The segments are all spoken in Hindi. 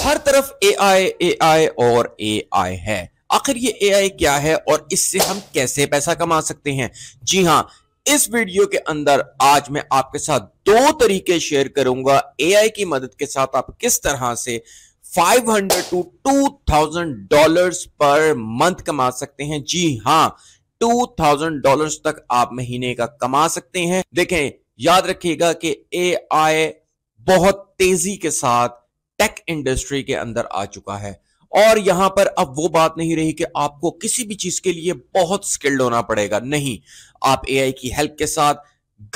हर तरफ ए आई ए आई और ए आई है आखिर ये ए आई क्या है और इससे हम कैसे पैसा कमा सकते हैं जी हाँ इस वीडियो के अंदर आज मैं आपके साथ दो तरीके शेयर करूंगा एआई की मदद के साथ आप किस तरह से 500 टू 2000 डॉलर्स पर मंथ कमा सकते हैं जी हाँ 2000 डॉलर्स तक आप महीने का कमा सकते हैं देखें याद रखिएगा कि एआई बहुत तेजी के साथ टेक इंडस्ट्री के अंदर आ चुका है और यहां पर अब वो बात नहीं रही कि आपको किसी भी चीज के लिए बहुत स्किल्ड होना पड़ेगा नहीं आप एआई की हेल्प के साथ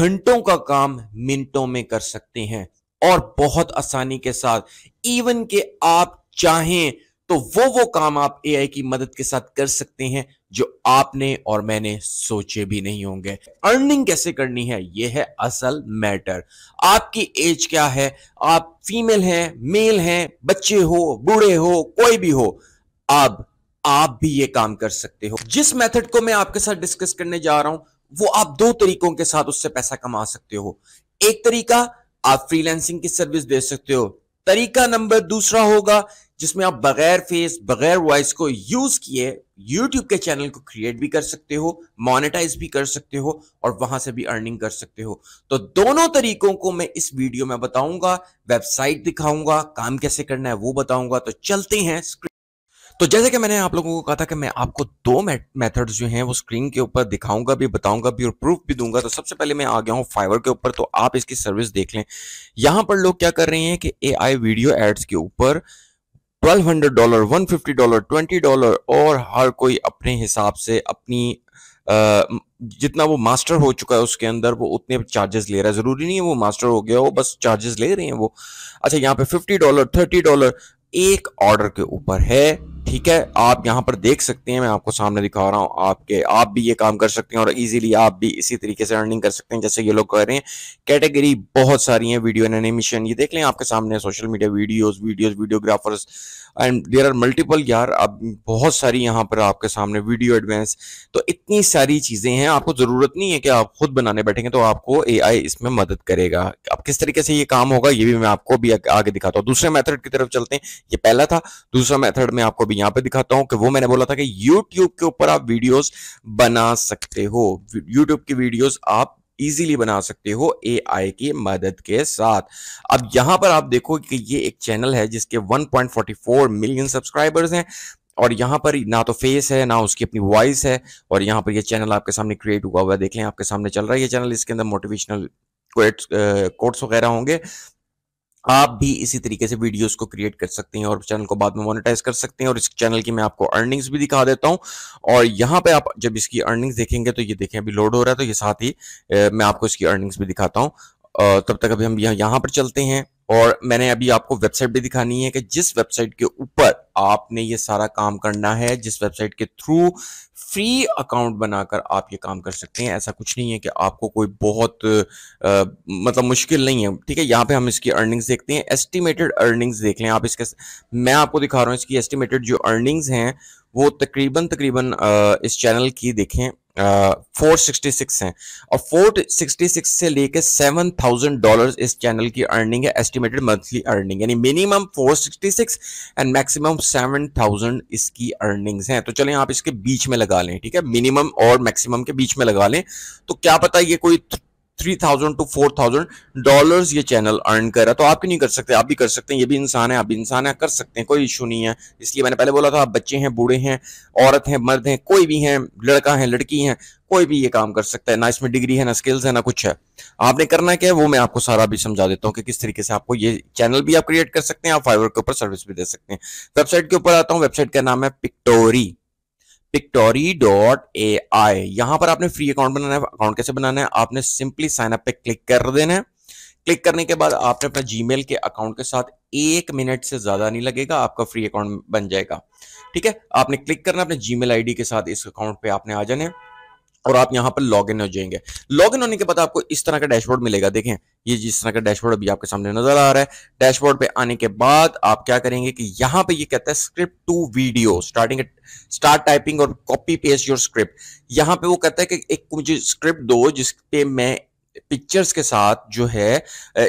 घंटों का काम मिनटों में कर सकते हैं और बहुत आसानी के साथ इवन के आप चाहें तो वो वो काम आप एआई की मदद के साथ कर सकते हैं जो आपने और मैंने सोचे भी नहीं होंगे अर्निंग कैसे करनी है ये है असल मैटर आपकी एज क्या है आप फीमेल हैं मेल हैं बच्चे हो बूढ़े हो कोई भी हो अब आप भी ये काम कर सकते हो जिस मेथड को मैं आपके साथ डिस्कस करने जा रहा हूं वो आप दो तरीकों के साथ उससे पैसा कमा सकते हो एक तरीका आप फ्रीलैंसिंग की सर्विस दे सकते हो तरीका नंबर दूसरा होगा जिसमें आप बगैर फेस बगैर वॉइस को यूज किए यूट्यूब के चैनल को क्रिएट भी कर सकते हो मोनेटाइज भी कर सकते हो और वहां से भी अर्निंग कर सकते हो तो दोनों तरीकों को मैं इस वीडियो में बताऊंगा वेबसाइट दिखाऊंगा काम कैसे करना है वो बताऊंगा तो चलते हैं तो जैसे कि मैंने आप लोगों को कहा था कि मैं आपको दो मेथड्स जो हैं वो स्क्रीन के ऊपर दिखाऊंगा भी बताऊंगा भी और प्रूफ भी दूंगा तो सबसे पहले मैं आ गया हूँ फाइवर के ऊपर तो आप इसकी सर्विस देख लें यहां पर लोग क्या कर रहे हैं कि एआई वीडियो एड्स के ऊपर twelve hundred dollar one fifty dollar twenty dollar और हर कोई अपने हिसाब से अपनी आ, जितना वो मास्टर हो चुका है उसके अंदर वो उतने चार्जेस ले रहा है ज़रूरी नहीं है वो मास्टर हो गया हो बस चार्जेस ले रहे हैं वो अच्छा यहाँ पे फिफ्टी डॉलर थर्टी डॉलर एक ऑर्डर के ऊपर है ठीक है आप यहाँ पर देख सकते हैं मैं आपको सामने दिखा रहा हूँ आपके आप भी ये काम कर सकते हैं और इजीली आप भी इसी तरीके से अर्निंग कर सकते हैं जैसे ये लोग कर रहे हैं कैटेगरी बहुत सारी है वीडियो एंड एनिमेशन ये देख लें आपके सामने social media videos videos videographers and there are multiple यार अब बहुत सारी यहाँ पर आपके सामने वीडियो एडवांस तो इतनी सारी चीज़ें हैं आपको ज़रूरत नहीं है कि आप खुद बनाने बैठेंगे तो आपको ए इसमें मदद करेगा अब किस तरीके से ये काम होगा ये भी मैं आपको भी आगे दिखाता हूँ दूसरे मैथड की तरफ चलते हैं ये पहला था दूसरा मैथड में आपको अभी यहां पे दिखाता हूं कि वो मैंने बोला था कि YouTube के ऊपर आप वीडियोस बना सकते हो YouTube की वीडियोस आप इजीली बना सकते हो एआई की मदद के साथ अब यहां पर आप देखो कि ये एक चैनल है जिसके 1.44 मिलियन सब्सक्राइबर्स हैं और यहाँ पर ना तो फेस है ना उसकी अपनी वॉइस है और यहाँ पर ये चैनल आपके सामने क्रिएट हुआ हुआ है देख लें आपके सामने चल रहा है ये चैनल इसके अंदर मोटिवेशनल कोट्स वगैरह होंगे आप भी इसी तरीके से वीडियोस को क्रिएट कर सकते हैं और चैनल को बाद में मोनेटाइज कर सकते हैं और इस चैनल की मैं आपको अर्निंग्स भी दिखा देता हूं और यहां पे आप जब इसकी अर्निंग्स देखेंगे तो ये देखें अभी लोड हो रहा है तो ये साथ ही मैं आपको इसकी अर्निंग्स भी दिखाता हूं तब तक अभी हम यहाँ पर चलते हैं और मैंने अभी आपको वेबसाइट भी दिखानी है कि जिस वेबसाइट के ऊपर आपने ये सारा काम करना है जिस वेबसाइट के थ्रू फ्री अकाउंट बनाकर आप ये काम कर सकते हैं ऐसा कुछ नहीं है कि आपको कोई बहुत आ, मतलब मुश्किल नहीं है ठीक है यहाँ पे हम इसकी अर्निंग्स देखते हैं एस्टिमेटेड अर्निंग्स देख लें आप इसके मैं आपको दिखा रहा हूँ इसकी एस्टिमेटेड जो अर्निंग्स हैं वो तकरीबन तकरीबन इस चैनल की देखें फोर सिक्सटी सिक्स हैं और फोर सिक्सटी सिक्स से लेकर सेवन थाउजेंड डॉलर इस चैनल की अर्निंग है एस्टिमेटेड मंथली अर्निंग यानी minimum four sixty six and maximum seven thousand इसकी अर्निंग्स हैं तो चलें आप इसके बीच में लगा लें ठीक है मिनिमम और मैक्सिमम के बीच में लगा लें तो क्या पता ये कोई three thousand two four thousand dollar ये चैनल अर्न कर रहा है तो आप भी नहीं कर सकते आप भी कर सकते हैं ये भी इंसान है आप भी इंसान है कर सकते हैं कोई इशू नहीं है इसलिए मैंने पहले बोला था आप बच्चे हैं बूढ़े हैं औरत हैं मर्द हैं कोई भी हैं लड़का है लड़की है कोई भी ये काम कर सकता है ना इसमें डिग्री है ना स्किल्स है ना कुछ है आपने करना क्या है वो मैं आपको सारा भी समझा देता हूँ कि किस तरीके से आपको ये चैनल भी आप क्रिएट कर सकते हैं आप फाइवर के ऊपर सर्विस भी दे सकते हैं वेबसाइट के ऊपर आता हूँ वेबसाइट का नाम है Pictory Pictory dot A I यहां पर आपने फ्री अकाउंट बनाना है अकाउंट कैसे बनाना है आपने सिंपली साइन अप पे क्लिक कर देना है क्लिक करने के बाद आपने अपना मेल के अकाउंट के साथ एक मिनट से ज्यादा नहीं लगेगा आपका फ्री अकाउंट बन जाएगा ठीक है आपने क्लिक करना अपने आई डी के साथ इस अकाउंट पे आपने आ जाना है और आप यहाँ पर लॉग इन हो जाएंगे लॉग इन होने के बाद आपको इस तरह का डैशबोर्ड मिलेगा देखें ये जिस तरह का डैशबोर्ड अभी आपके सामने नजर आ रहा है डैशबोर्ड पे आने के बाद आप क्या करेंगे कि यहाँ पे ये कहता है script to video starting start typing और कॉपी पेस्ट योर स्क्रिप्ट यहाँ पे वो कहता है कि एक मुझे स्क्रिप्ट दो जिसपे मैं पिक्चर्स के साथ जो है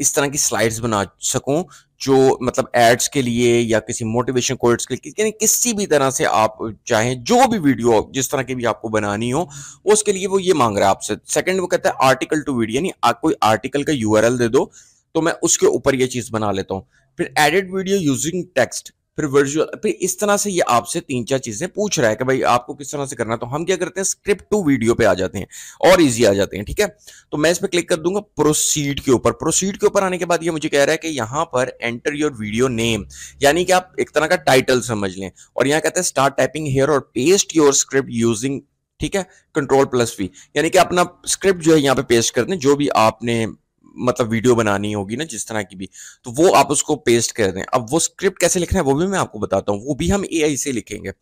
इस तरह की स्लाइड्स बना सकूं जो मतलब एड्स के लिए या किसी मोटिवेशन कोर्ट्स के लिए किसी भी तरह से आप चाहें जो भी वीडियो जिस तरह की भी आपको बनानी हो उसके लिए वो ये मांग रहा है आपसे सेकंड वो कहता है आर्टिकल टू वीडियो यानी कोई आर्टिकल का यूआरएल दे दो तो मैं उसके ऊपर ये चीज बना लेता हूँ फिर एडिट वीडियो यूजिंग टेक्स्ट फिर वर्चुअल फिर इस तरह से ये आपसे तीन चार चीजें पूछ रहा है कि भाई आपको किस तरह से करना तो हम क्या करते हैं स्क्रिप्ट टू वीडियो पे आ जाते हैं और इजी आ जाते हैं ठीक है तो मैं इस पर क्लिक कर दूंगा प्रोसीड के ऊपर प्रोसीड के ऊपर आने के बाद ये मुझे कह रहा है कि यहां पर एंटर योर वीडियो नेम यानी कि आप एक तरह का टाइटल समझ लें और यहाँ कहते हैं स्टार्ट टाइपिंग हेयर और पेस्ट योर स्क्रिप्ट यूजिंग ठीक है कंट्रोल प्लस वी यानी कि अपना स्क्रिप्ट जो है यहाँ पे पेस्ट कर दें जो भी आपने मतलब वीडियो बनानी होगी ना जिस तरह की भी तो वो आप उसको पेस्ट कर दें अब वो स्क्रिप्ट कैसे लिखना है वो भी मैं आपको बताता हूँ वो भी हम ए से लिखेंगे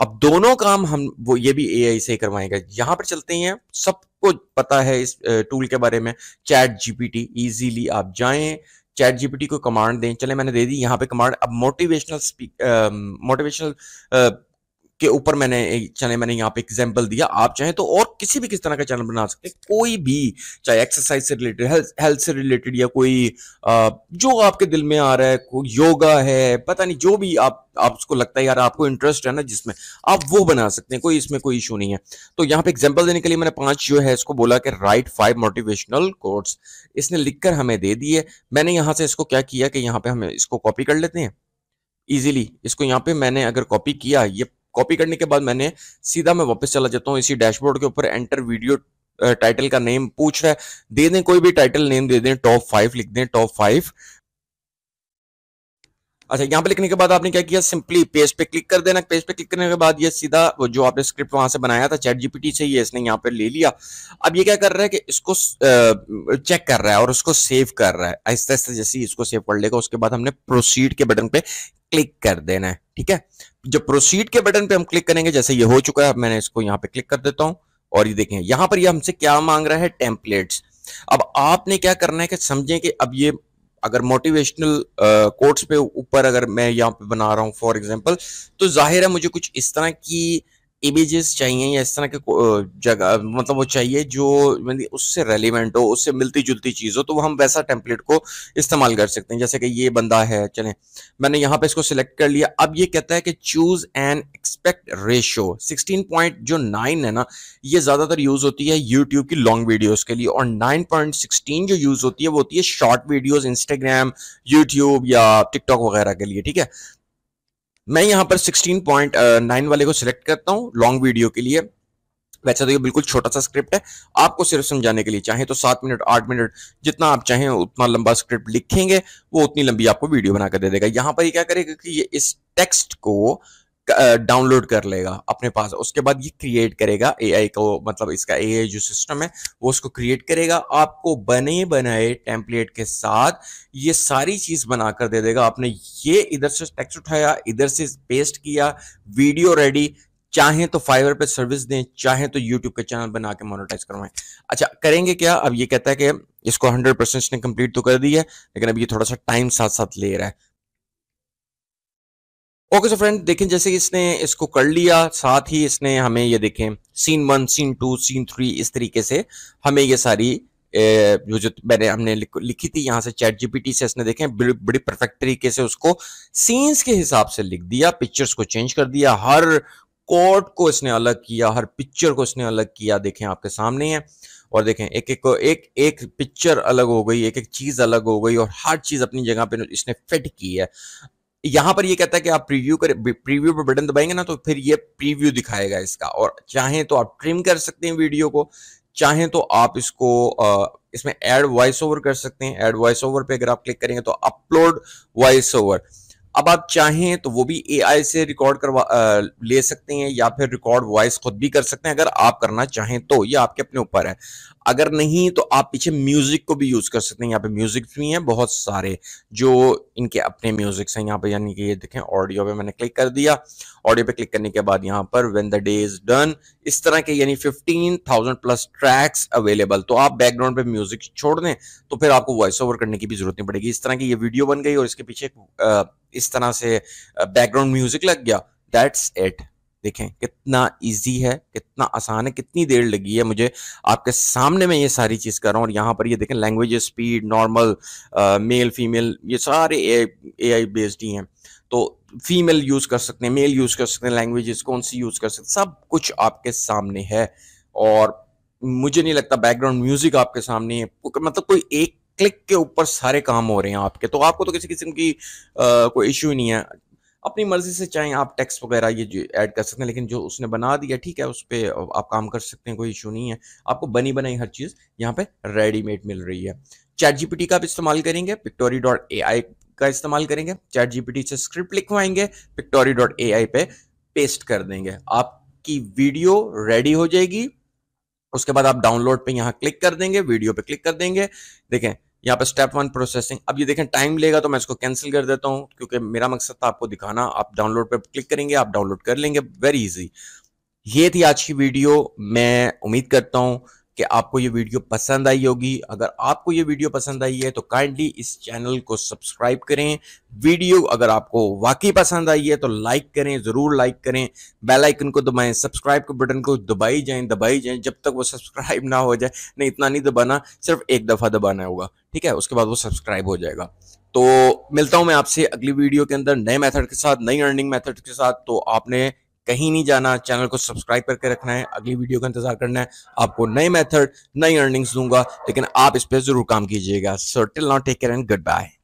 अब दोनों काम हम वो ये भी ए से ही करवाएंगे यहाँ पर चलते हैं सबको पता है इस टूल के बारे में चैट जीपीटी इजीली आप जाएं चैट जीपीटी को कमांड दें चले मैंने दे दी यहाँ पे कमांड अब मोटिवेशनल स्पीक मोटिवेशनल के ऊपर मैंने चैनल मैंने यहाँ पे एग्जाम्पल दिया आप चाहें तो और किसी भी किस तरह का चैनल बना सकते हैं कोई भी चाहे एक्सरसाइज से रिलेटेड हेल्थ हेल्थ से रिलेटेड या कोई आ, जो आपके दिल में आ रहा है कोई योगा है पता नहीं जो भी आप उसको लगता है यार आपको इंटरेस्ट है ना जिसमें आप वो बना सकते हैं कोई इसमें कोई इशू नहीं है तो यहाँ पे एग्जाम्पल देने के लिए मैंने पांच जो है इसको बोला कि राइट फाइव मोटिवेशनल कोर्स इसने लिखकर हमें दे दिए मैंने यहाँ से इसको क्या किया कि यहाँ पे हम इसको कॉपी कर लेते हैं इजिली इसको यहाँ पे मैंने अगर कॉपी किया ये कॉपी करने के बाद मैंने सीधा मैं वापस चला जाता हूँ इसी डैशबोर्ड के ऊपर एंटर वीडियो टाइटल का नेम पूछ रहा है दे दें कोई भी टाइटल नेम दे दें टॉप फाइव लिख दें टॉप फाइव अच्छा यहाँ पे लिखने के बाद आपने क्या किया सिंपली पेज पे क्लिक कर देना पेज पे क्लिक करने के बाद ये सीधा जो आपने स्क्रिप्ट वहां से बनाया था चैट जीपीटी से ये इसने यहाँ पे ले लिया अब ये क्या कर रहा है कि इसको चेक uh, कर रहा है और उसको सेव कर रहा है आहिस्ता आहिस्ता जैसे इसको सेव कर लेगा उसके बाद हमने प्रोसीड के बटन पे क्लिक कर देना है ठीक है जब प्रोसीड के बटन पे हम क्लिक करेंगे जैसे ये हो चुका है मैंने इसको यहाँ पे क्लिक कर देता हूं और ये देखें यहां पर ये यह हमसे क्या मांग रहा है टेम्पलेट्स अब आपने क्या करना है कि समझें कि अब ये अगर मोटिवेशनल कोर्ट्स पे ऊपर अगर मैं यहाँ पे बना रहा हूँ फॉर एग्जाम्पल तो जाहिर है मुझे कुछ इस तरह की इमेजेस चाहिए या इस तरह के जगह मतलब वो चाहिए जो उससे रेलिवेंट हो उससे मिलती जुलती चीज़ हो तो वो हम वैसा टेम्पलेट को इस्तेमाल कर सकते हैं जैसे कि ये बंदा है चले मैंने यहाँ पे इसको सिलेक्ट कर लिया अब ये कहता है कि choose and expect ratio sixteen point जो नाइन है ना ये ज़्यादातर यूज़ होती है यूट्यूब की लॉन्ग वीडियोज़ के लिए और नाइन पॉइंट सिक्सटीन जो यूज़ होती है वो होती है शॉर्ट वीडियोज़ इंस्टाग्राम यूट्यूब या टिकटॉक वगैरह के लिए ठीक है मैं यहाँ पर 16.9 uh, वाले को सिलेक्ट करता हूँ लॉन्ग वीडियो के लिए वैसे तो ये बिल्कुल छोटा सा स्क्रिप्ट है आपको सिर्फ समझाने के लिए चाहे तो सात मिनट आठ मिनट जितना आप चाहें उतना लंबा स्क्रिप्ट लिखेंगे वो उतनी लंबी आपको वीडियो बनाकर दे देगा यहाँ पर ये क्या करेगा कि ये इस टेक्स्ट को डाउनलोड कर लेगा अपने पास उसके बाद ये क्रिएट करेगा एआई को मतलब इसका एआई जो सिस्टम है वो उसको क्रिएट करेगा आपको बने बनाए टेम्पलेट के साथ ये सारी चीज़ बना कर दे देगा आपने ये इधर से टेक्स्ट उठाया इधर से पेस्ट किया वीडियो रेडी चाहे तो फाइवर पे सर्विस दें चाहे तो यूट्यूब का चैनल बना के मोनोटाइज करवाएं अच्छा करेंगे क्या अब ये कहता है कि इसको 100 परसेंट कंप्लीट तो कर दी है लेकिन अब ये थोड़ा सा टाइम साथ साथ ले रहा है ओके सो फ्रेंड देखें जैसे इसने इसको कर लिया साथ ही इसने हमें ये देखें scene one scene two scene three इस तरीके से हमें ये सारी जो जो मैंने हमने लिखी थी यहाँ से चैट जीपीटी से इसने देखें बड़ी, बड़ी परफेक्ट तरीके से उसको सीन्स के हिसाब से लिख दिया पिक्चर्स को चेंज कर दिया हर कोट को इसने अलग किया हर पिक्चर को इसने अलग किया देखें आपके सामने है और देखें एक एक को एक एक पिक्चर अलग हो गई एक एक चीज़ अलग हो गई और हर चीज़ अपनी जगह पे इसने फिट की है यहां पर ये कहता है कि आप प्रीव्यू कर प्रीव्यू पर बटन दबाएंगे ना तो फिर ये प्रीव्यू दिखाएगा इसका और चाहे तो आप ट्रिम कर सकते हैं वीडियो को चाहे तो आप इसको इसमें एड वॉइस ओवर कर सकते हैं एड वॉइस ओवर पे अगर आप क्लिक करेंगे तो अपलोड वॉइस ओवर अब आप चाहें तो वो भी एआई से रिकॉर्ड करवा ले सकते हैं या फिर रिकॉर्ड वॉइस खुद भी कर सकते हैं अगर आप करना चाहें तो ये आपके अपने ऊपर है अगर नहीं तो आप पीछे म्यूजिक को भी यूज कर सकते हैं यहाँ पे म्यूजिक भी हैं बहुत सारे जो इनके अपने म्यूजिक्स हैं यहाँ पे यानी कि ये देखें ऑडियो पे मैंने क्लिक कर दिया ऑडियो पे क्लिक करने के बाद यहाँ पर when the day is done इस तरह के यानी fifteen thousand plus tracks available तो आप बैकग्राउंड पे म्यूजिक छोड़ दें तो फिर आपको वॉइस ओवर करने की भी जरूरत नहीं पड़ेगी इस तरह की ये वीडियो बन गई और इसके पीछे इस तरह से बैकग्राउंड म्यूजिक लग गया दैट्स इट देखें कितना इजी है कितना आसान है कितनी देर लगी है मुझे आपके सामने में ये सारी चीज़ कर रहा हूँ और यहाँ पर ये देखें language speed normal male female ये सारे ए आई बेस्ड ही हैं तो फीमेल यूज़ कर सकते हैं मेल यूज़ कर सकते हैं लैंग्वेजेस कौन सी यूज़ कर सकते सब कुछ आपके सामने है और मुझे नहीं लगता बैकग्राउंड म्यूज़िक आपके सामने है मतलब कोई एक क्लिक के ऊपर सारे काम हो रहे हैं आपके तो आपको तो किसी किस्म की आ, कोई इश्यू नहीं है अपनी मर्जी से चाहें आप टैक्स वगैरह ये ऐड कर सकते हैं लेकिन जो उसने बना दिया ठीक है उस पर आप काम कर सकते हैं कोई इशू नहीं है आपको बनी बनाई हर चीज़ यहाँ पे रेडीमेड मिल रही है चैट जीपीटी का आप इस्तेमाल करेंगे पिक्टोरी डॉट ए आई का इस्तेमाल करेंगे चैट जीपीटी से स्क्रिप्ट लिखवाएंगे पिक्टोरी डॉट ए आई पे पेस्ट कर देंगे आपकी वीडियो रेडी हो जाएगी उसके बाद आप डाउनलोड पे यहाँ क्लिक कर देंगे वीडियो पे क्लिक कर देंगे देखें यहाँ पे स्टेप वन प्रोसेसिंग अब ये देखें टाइम लेगा तो मैं इसको कैंसिल कर देता हूँ क्योंकि मेरा मकसद था आपको दिखाना आप डाउनलोड पे क्लिक करेंगे आप डाउनलोड कर लेंगे वेरी इजी ये थी आज की वीडियो मैं उम्मीद करता हूँ कि आपको ये वीडियो पसंद आई होगी अगर आपको ये वीडियो पसंद आई है तो काइंडली इस चैनल को सब्सक्राइब करें वीडियो अगर आपको वाकई पसंद आई है तो लाइक करें ज़रूर लाइक करें बेल आइकन को दबाएं सब्सक्राइब के बटन को दबाई जाएं दबाई जाएं जब तक वो सब्सक्राइब ना हो जाए नहीं इतना नहीं दबाना सिर्फ एक दफ़ा दबाना होगा ठीक है उसके बाद वो सब्सक्राइब हो जाएगा तो मिलता हूं मैं आपसे अगली वीडियो के अंदर नए मेथड के साथ नई अर्निंग मेथड के साथ तो आपने कहीं नहीं जाना चैनल को सब्सक्राइब करके रखना है अगली वीडियो का इंतजार करना है आपको नए मेथड नई अर्निंग्स दूंगा लेकिन आप इस पर जरूर काम कीजिएगा so till not take care and good bye